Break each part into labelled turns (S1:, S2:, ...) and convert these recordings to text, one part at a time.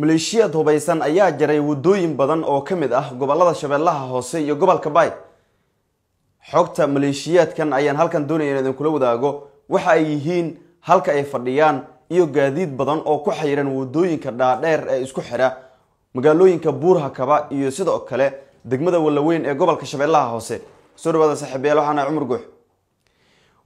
S1: maleeshiyad hubaysan ayaa jaray wadooyin badan oo ka mid ah gobollada shabeellaha hoose iyo gobolka bay xogta maleeshiyaadkan ayaan halkan doonaya in idinkula wadaago waxa ay yihiin halka ay fadhiyaan iyo gaadiid badan oo ku xayiran wadooyinka dhaadheer ee isku xira magaalooyinka buurha kaba iyo sidoo kale degmada wallaweyn ee gobolka shabeellaha hoose soo dhawaada saaxiibayaal waxaana cumar guux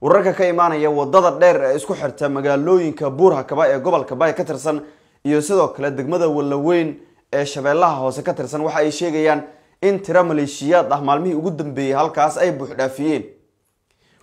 S1: wararka ka imaanaya wadada dheer ee isku xirta magaalooyinka buurha kaba ee gobolka bay ka tirsan iyo sidoo kale degmada wallaweyn ee shabeellaha hoose ka tirsan waxa ay sheegayaan in tiro maleeshiyaad ah maalmihii ugu dambeeyey halkaas ay buuxdhaafiyeen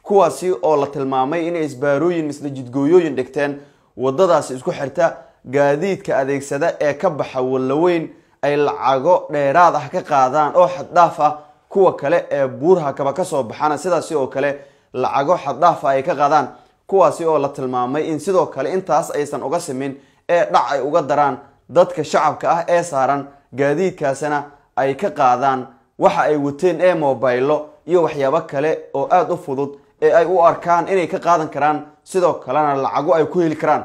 S1: kuwaasi oo la tilmaamay inay isbaarooyin misla jidgooyooyin dhigteen waddadaasi isku xirta gaadiidka adeegsada ee ka baxa wallaweyn ay lacago dheeraad ah ka qaadaan oo xaddhaaf ah kuwa kale ee buuraha kaba kasoo baxana sidaasi oo kale lacago xaddhaaf ah ay ka qaadaan kuwaasi oo la tilmaamay in sidoo kale intaas aysan uga simin ee dhac ay uga daraan dadka shacabka ah ee saaran gaadiidkaasina ay ka qaadaan waxa ay wateen ee mobaylo iyo waxyaabo kale oo aada u fudud ee ay u arkaan inay ka qaadan karaan sidoo kalena lacago ay ku heli karaan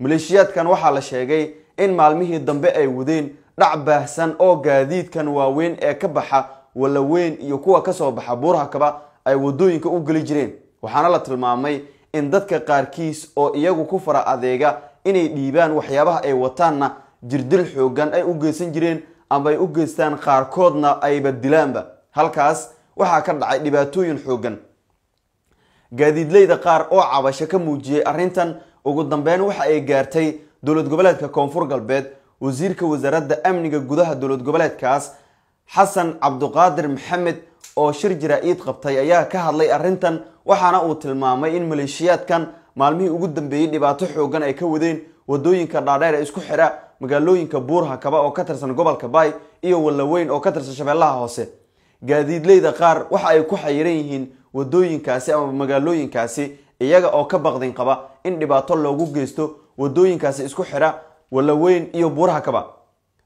S1: maleeshiyaadkan waxaa la sheegay in maalmihii dambe ay wadeen dhac baahsan oo gaadiidkan waaweyn ee ka baxa walaweyn iyo kuwa kasoo baxa kaba ay wadooyinka u geli jireen waxaana la tilmaamay in dadka qaarkiis oo iyagu ku fara adeega inay dhiibaan waxyaabaha ay wataanna jirdil xooggan ay u geysan jireen amabay u geystaan qaarkoodna ayba dilaanba halkaas waxaa ka dhacay dhibaatooyin xooggan gaadiidleyda qaar oo cabasho ka muujiyey arrintan ugu dambeyn waxa ay gaartay dowlad goboleedka koonfur galbeed wasiirka wasaaradda amniga gudaha dowlad goboleedkaas xasan cabduqaadir maxamed oo shir jira-iid qabtay ayaa ka hadlay arrintan waxaana uu tilmaamay in maleeshiyaadkan maalmihii ugu dambeeyey dhibaato xooggan ay ka wadeen wadooyinka dhaadheer ee isku xira magaalooyinka buurha kaba oo ka tirsan gobolka bay iyo wallaweyn oo ka tirsan shabeellaha hoose gaadiidleyda qaar waxa ay ku xayiran yihiin wadooyinkaasi ama magaalooyinkaasi iyaga oo ka baqdin qaba in dhibaato loogu geysto wadooyinkaasi isku xidha wallaweyn iyo buuraha kaba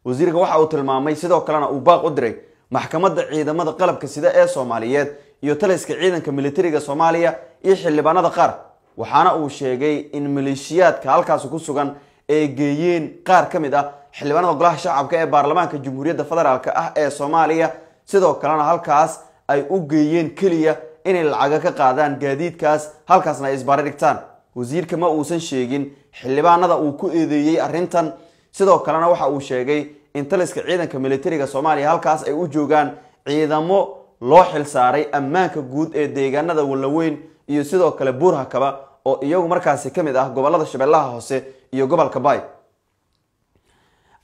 S1: wasiirka waxa uu tilmaamay sidoo kalena uu baaq u diray maxkamadda ciidamada qalabka sida ee soomaaliyeed iyo taliska ciidanka milatariga soomaaliya iyo xildhibaanada qaar waxaana uu sheegay in maleeshiyaadka halkaas ku sugan ay geeyeen qaar ka mid ah xildhibaanada golaha shacabka ee baarlamaanka jamhuuriyadda federaalk ah ee soomaaliya sidoo kalena halkaas ay u geeyeen keliya inay lacaga ka qaadaan gaadiidkaas halkaasna ay isbari dhigtaan wasiirka ma uusan sheegin xildhibaanada uu ku eedeeyey arrintan sidoo kalena waxa uu sheegay in taliska ciidanka milatariga soomaaliya halkaas ay u joogaan ciidamo loo xilsaaray ammaanka guud ee deegaanada walaweyn iyo sidoo kale buurha kaba oo iyagu markaasi ka mid ah gobollada shabeellaha hoose iyo gobolka bay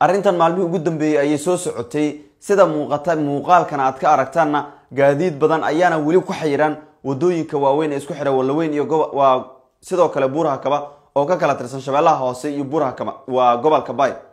S1: arrintan maalmihii ugu dambeeyey ayay soo socotay sida muuqata muuqaalkana aad ka aragtaanna gaadiid badan ayaana weli ku xayiran waddooyinka waaweyn ee isku xidha wallaweyn iyo waa sidoo kale buuraha kaba oo ka kala tirsan shabeellaha hoose iyo buuraha waa gobolka bay